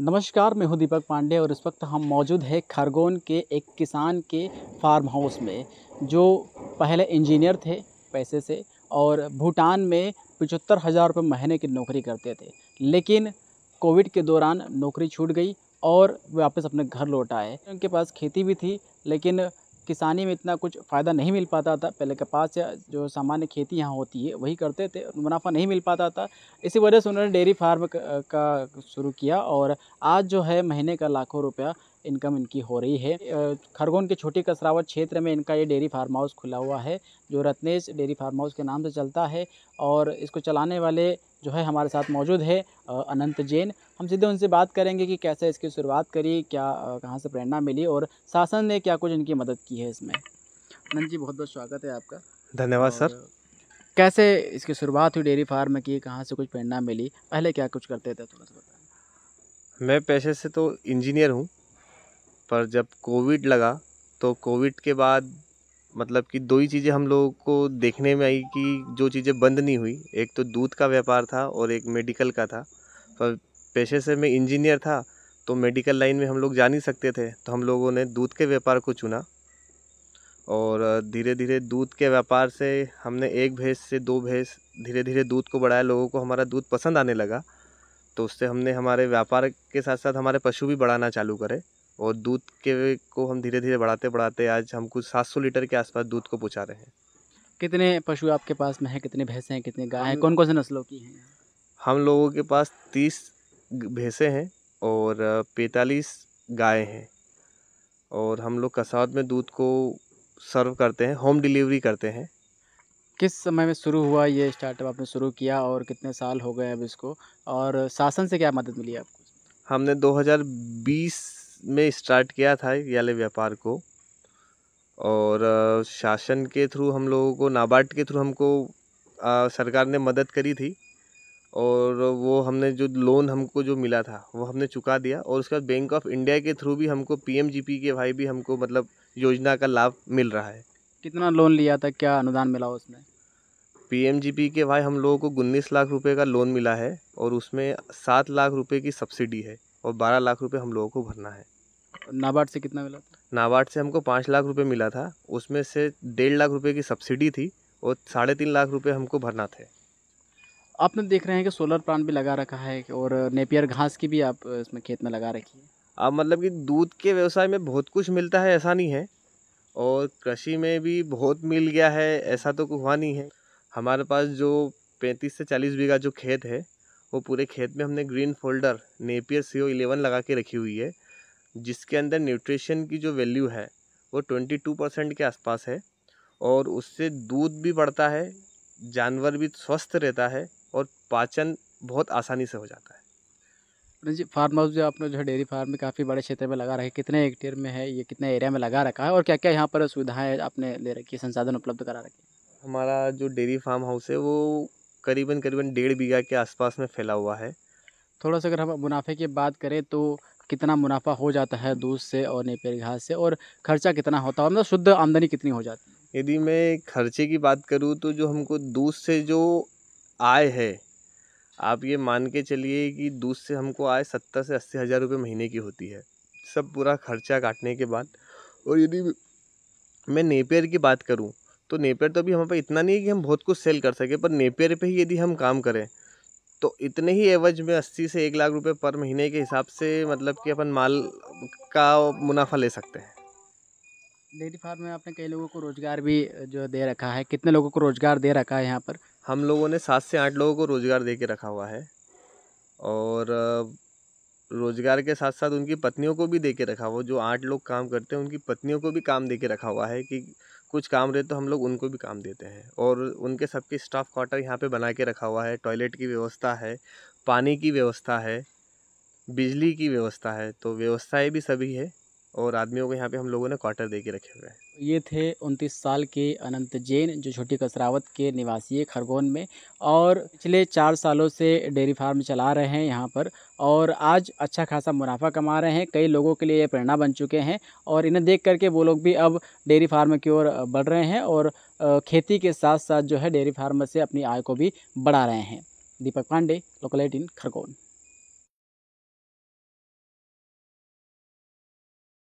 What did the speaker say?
नमस्कार मैं हूं दीपक पांडे और इस वक्त हम मौजूद हैं खरगोन के एक किसान के फार्म हाउस में जो पहले इंजीनियर थे पैसे से और भूटान में पचहत्तर हज़ार रुपये महीने की नौकरी करते थे लेकिन कोविड के दौरान नौकरी छूट गई और वापस अपने घर लौट आए उनके पास खेती भी थी लेकिन किसानी में इतना कुछ फ़ायदा नहीं मिल पाता था पहले कपास या जो सामान्य खेती यहाँ होती है वही करते थे मुनाफा नहीं मिल पाता था इसी वजह से उन्होंने डेयरी फार्म का शुरू किया और आज जो है महीने का लाखों रुपया इनकम इनकी हो रही है खरगोन के छोटी कसरावट क्षेत्र में इनका ये डेयरी फार्म हाउस खुला हुआ है जो रत्नेश डेयरी फार्म हाउस के नाम से चलता है और इसको चलाने वाले जो है हमारे साथ मौजूद है अनंत जैन हम सीधे उनसे बात करेंगे कि कैसे इसकी शुरुआत करी क्या कहाँ से प्रेरणा मिली और शासन ने क्या कुछ इनकी मदद की है इसमें नंद जी बहुत बहुत स्वागत है आपका धन्यवाद सर कैसे इसकी शुरुआत हुई डेयरी फार्म की कहाँ से कुछ प्रेरणा मिली पहले क्या कुछ करते थे थोड़ा सा बताएं मैं पैसे से तो इंजीनियर हूँ पर जब कोविड लगा तो कोविड के बाद मतलब कि दो ही चीज़ें हम लोगों को देखने में आई कि जो चीज़ें बंद नहीं हुई एक तो दूध का व्यापार था और एक मेडिकल का था पर पेशे से मैं इंजीनियर था तो मेडिकल लाइन में हम लोग जा नहीं सकते थे तो हम लोगों ने दूध के व्यापार को चुना और धीरे धीरे दूध के व्यापार से हमने एक भैंस से दो भैंस धीरे धीरे दूध को बढ़ाया लोगों को हमारा दूध पसंद आने लगा तो उससे हमने हमारे व्यापार के साथ साथ हमारे पशु भी बढ़ाना चालू करे और दूध के को हम धीरे धीरे बढ़ाते बढ़ाते आज हम कुछ सात सौ लीटर के आसपास दूध को पहुँचा रहे हैं कितने पशु आपके पास में हैं कितने भैंसे हैं कितने गाय हैं कौन कौन से नस्लों की हैं हम लोगों के पास तीस भैंसे हैं और पैंतालीस गाय हैं और हम लोग कसात में दूध को सर्व करते हैं होम डिलीवरी करते हैं किस समय में शुरू हुआ ये स्टार्टअप आपने शुरू किया और कितने साल हो गए अब इसको और शासन से क्या मदद मिली आपको हमने 2020 में स्टार्ट किया था याले व्यापार को और शासन के थ्रू हम लोगों को नाबार्ड के थ्रू हमको सरकार ने मदद करी थी और वो हमने जो लोन हमको जो मिला था वो हमने चुका दिया और उसके बाद बैंक ऑफ इंडिया के थ्रू भी हमको पीएमजीपी के भाई भी हमको मतलब योजना का लाभ मिल रहा है कितना लोन लिया था क्या अनुदान मिला उसमें पीएमजीपी के भाई हम लोगों को उन्नीस लाख रुपए का लोन मिला है और उसमें सात लाख रुपए की सब्सिडी है और बारह लाख रुपये हम लोगों को भरना है नाबार्ड से कितना मिला था नाबार्ड से हमको पाँच लाख रुपये मिला था उसमें से डेढ़ लाख रुपये की सब्सिडी थी और साढ़े तीन लाख रुपये हमको भरना थे आपने देख रहे हैं कि सोलर प्लांट भी लगा रखा है और नेपियर घास की भी आप इसमें खेत में लगा रखी है आप मतलब कि दूध के व्यवसाय में बहुत कुछ मिलता है ऐसा नहीं है और कृषि में भी बहुत मिल गया है ऐसा तो हुआ नहीं है हमारे पास जो पैंतीस से चालीस बीघा जो खेत है वो पूरे खेत में हमने green fodder napier C O eleven लगा के रखी हुई है जिसके अंदर न्यूट्रिशन की जो वैल्यू है वो ट्वेंटी टू परसेंट के आसपास है और उससे दूध भी बढ़ता है जानवर भी स्वस्थ रहता है और पाचन बहुत आसानी से हो जाता है जी फार्म हाउस जो आपने जो है डेयरी फार्म में काफ़ी बड़े क्षेत्र में लगा रखे कितने हेक्टेयर में है ये कितने एरिया में लगा रखा है और क्या क्या यहाँ पर सुविधाएं आपने ले रखी है संसाधन उपलब्ध करा रखे हमारा जो डेयरी फार्म हाउस है वो करीबन करीबन डेढ़ बीघा के आसपास में फैला हुआ है थोड़ा सा अगर हम मुनाफे की बात करें तो कितना मुनाफा हो जाता है दूध से और नेपेर घास से और खर्चा कितना होता है मतलब शुद्ध आमदनी कितनी हो जाती है यदि मैं खर्चे की बात करूँ तो जो हमको दूध से जो आय है आप ये मान के चलिए कि दूध से हमको आय सत्तर से अस्सी हज़ार रुपये महीने की होती है सब पूरा खर्चा काटने के बाद और यदि मैं नेपेयर की बात करूँ तो नेपेयर तो अभी हमारे पास इतना नहीं है कि हम बहुत कुछ सेल कर सके पर नेपेयर पे ही यदि हम काम करें तो इतने ही एवज में अस्सी से एक लाख रुपए पर महीने के हिसाब से मतलब कि अपन माल का मुनाफा ले सकते हैं डेयरी फार्म में आपने कई लोगों को रोज़गार भी जो दे रखा है कितने लोगों को रोज़गार दे रखा है यहाँ पर हम लोगों ने सात से आठ लोगों को रोज़गार दे के रखा हुआ है और रोज़गार के साथ साथ उनकी पत्नियों को भी दे के रखा हुआ जो आठ लोग काम करते हैं उनकी पत्नियों को भी काम दे के रखा हुआ है कि कुछ काम रहे तो हम लोग उनको भी काम देते हैं और उनके सबके स्टाफ क्वार्टर यहाँ पे बना के रखा हुआ है टॉयलेट की व्यवस्था है पानी की व्यवस्था है बिजली की व्यवस्था है तो व्यवस्थाएँ भी सभी है और आदमियों को यहाँ पे हम लोगों ने क्वार्टर दे के रखे हुए हैं ये थे उनतीस साल के अनंत जैन जो छोटी कसरावत के निवासी है खरगोन में और पिछले चार सालों से डेयरी फार्म चला रहे हैं यहाँ पर और आज अच्छा खासा मुनाफा कमा रहे हैं कई लोगों के लिए ये प्रेरणा बन चुके हैं और इन्हें देख करके वो लोग भी अब डेयरी फार्म की ओर बढ़ रहे हैं और खेती के साथ साथ जो है डेयरी फार्म से अपनी आय को भी बढ़ा रहे हैं दीपक पांडे लोकल एटीन खरगोन